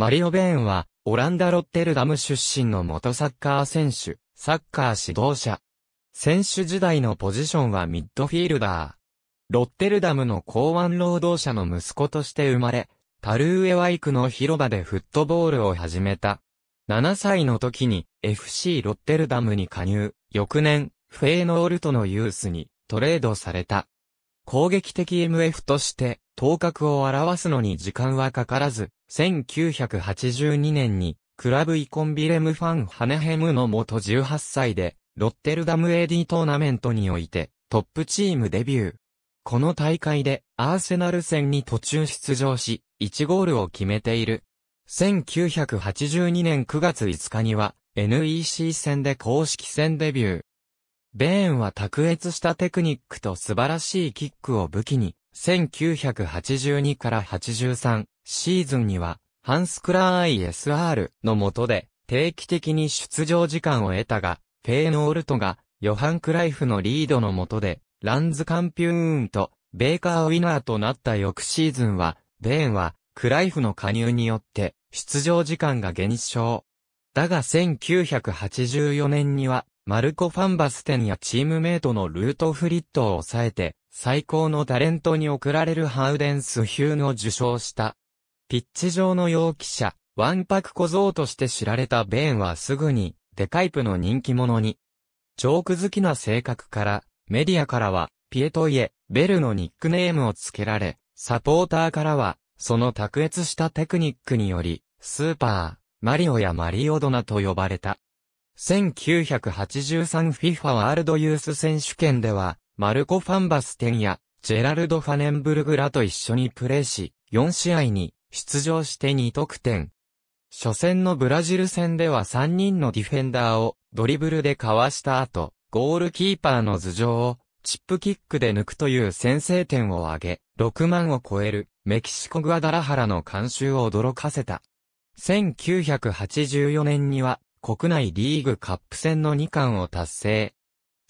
マリオ・ベーンは、オランダ・ロッテルダム出身の元サッカー選手、サッカー指導者。選手時代のポジションはミッドフィールダー。ロッテルダムの港湾労働者の息子として生まれ、タルーエワイクの広場でフットボールを始めた。7歳の時に FC ロッテルダムに加入、翌年、フェーノールトのユースにトレードされた。攻撃的 MF として頭角を表すのに時間はかからず、1982年に、クラブイコンビレムファンハネヘムの元18歳で、ロッテルダム AD トーナメントにおいて、トップチームデビュー。この大会で、アーセナル戦に途中出場し、1ゴールを決めている。1982年9月5日には、NEC 戦で公式戦デビュー。ベーンは卓越したテクニックと素晴らしいキックを武器に、1982から83シーズンには、ハンスクラー ISR の下で定期的に出場時間を得たが、フェーノールトがヨハン・クライフのリードの下で、ランズカンピューンとベーカーウィナーとなった翌シーズンは、ベーンはクライフの加入によって出場時間が減少。だが1984年には、マルコ・ファンバステンやチームメイトのルート・フリットを抑えて、最高のタレントに贈られるハウデンス・ヒューの受賞した。ピッチ上の容器者、ワンパク小僧として知られたベーンはすぐに、デカイプの人気者に。ジョーク好きな性格から、メディアからは、ピエトイエ、ベルのニックネームを付けられ、サポーターからは、その卓越したテクニックにより、スーパー、マリオやマリオドナと呼ばれた。1983FIFA ワールドユース選手権では、マルコ・ファンバステンや、ジェラルド・ファネンブルグらと一緒にプレーし、4試合に出場して2得点。初戦のブラジル戦では3人のディフェンダーをドリブルでかわした後、ゴールキーパーの頭上をチップキックで抜くという先制点を挙げ、6万を超えるメキシコグアダラハラの監修を驚かせた。1984年には国内リーグカップ戦の2冠を達成。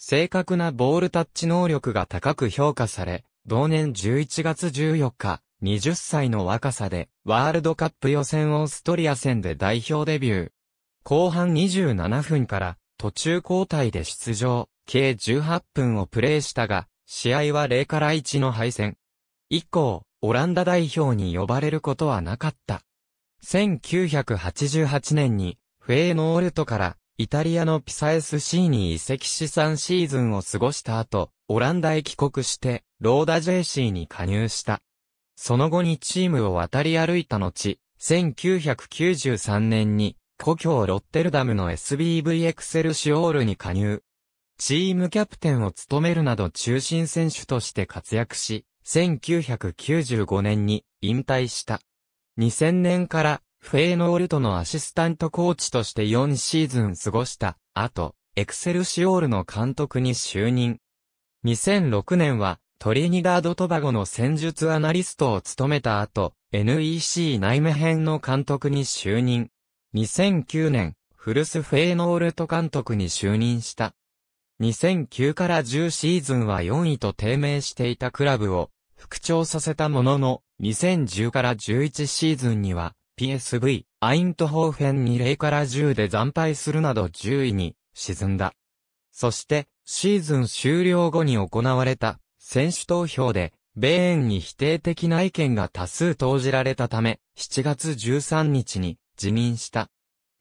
正確なボールタッチ能力が高く評価され、同年11月14日、20歳の若さで、ワールドカップ予選オーストリア戦で代表デビュー。後半27分から途中交代で出場、計18分をプレーしたが、試合は0から1の敗戦。以降、オランダ代表に呼ばれることはなかった。1988年に、フェーノールトからイタリアのピサエス C に移籍し3シーズンを過ごした後、オランダへ帰国して、ローダ JC に加入した。その後にチームを渡り歩いた後、1993年に、故郷ロッテルダムの SBV エクセルシオールに加入。チームキャプテンを務めるなど中心選手として活躍し、1995年に引退した。2000年からフェーノールトのアシスタントコーチとして4シーズン過ごした後、エクセルシオールの監督に就任。2006年はトリニダード・トバゴの戦術アナリストを務めた後、NEC 内務編の監督に就任。2009年、ルス・フェーノールト監督に就任した。2009から10シーズンは4位と低迷していたクラブを復調させたものの、2010から11シーズンには PSV、アイントホーフェンに0から10で惨敗するなど10位に沈んだ。そして、シーズン終了後に行われた選手投票で、ベーンに否定的な意見が多数投じられたため、7月13日に辞任した。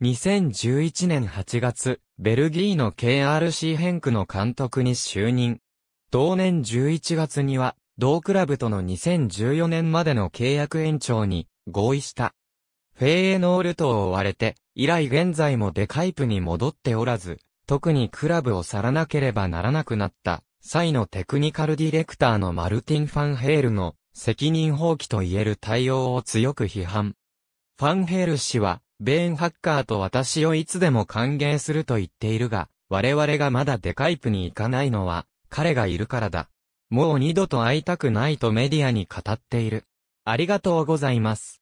2011年8月、ベルギーの KRC 変区の監督に就任。同年11月には、同クラブとの2014年までの契約延長に合意した。フェーエノール島を追われて、以来現在もデカイプに戻っておらず、特にクラブを去らなければならなくなった際のテクニカルディレクターのマルティン・ファンヘールの責任放棄と言える対応を強く批判。ファンヘール氏は、ベーンハッカーと私をいつでも歓迎すると言っているが、我々がまだデカイプに行かないのは、彼がいるからだ。もう二度と会いたくないとメディアに語っている。ありがとうございます。